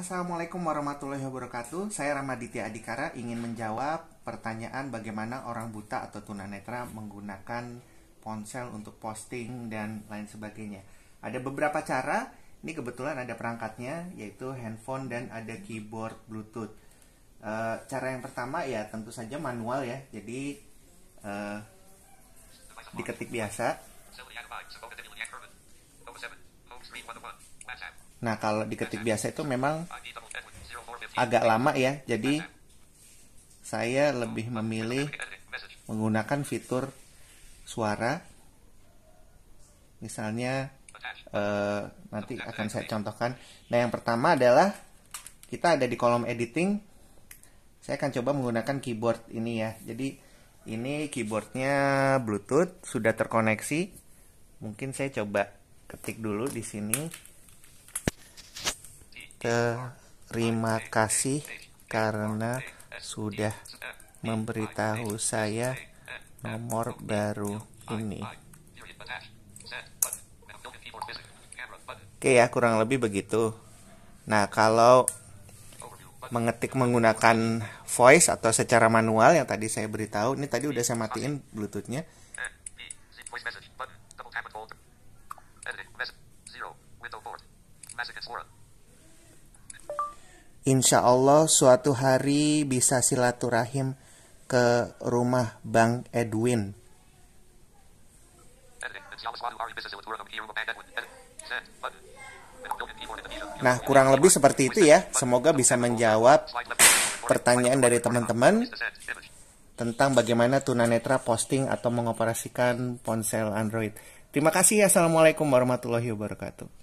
Assalamualaikum warahmatullahi wabarakatuh. Saya Ramaditya Adikara ingin menjawab pertanyaan bagaimana orang buta atau tunanetra menggunakan ponsel untuk posting dan lain sebagainya. Ada beberapa cara. Ini kebetulan ada perangkatnya yaitu handphone dan ada keyboard Bluetooth. E, cara yang pertama ya tentu saja manual ya. Jadi e, diketik biasa. Nah, kalau diketik biasa itu memang agak lama ya. Jadi ya. saya lebih memilih menggunakan fitur suara. Misalnya eh, nanti akan saya contohkan. Nah, yang pertama adalah kita ada di kolom editing. Saya akan coba menggunakan keyboard ini ya. Jadi ini keyboardnya Bluetooth sudah terkoneksi. Mungkin saya coba ketik dulu di sini terima kasih karena sudah memberitahu saya nomor baru ini. Oke ya, kurang lebih begitu. Nah, kalau mengetik menggunakan voice atau secara manual yang tadi saya beritahu, ini tadi udah saya matiin bluetoothnya. Message Insya Allah suatu hari bisa silaturahim ke rumah Bang Edwin. Nah, kurang lebih seperti itu ya. Semoga bisa menjawab pertanyaan dari teman-teman tentang bagaimana tunanetra posting atau mengoperasikan ponsel Android. Terima kasih. Assalamualaikum warahmatullahi wabarakatuh.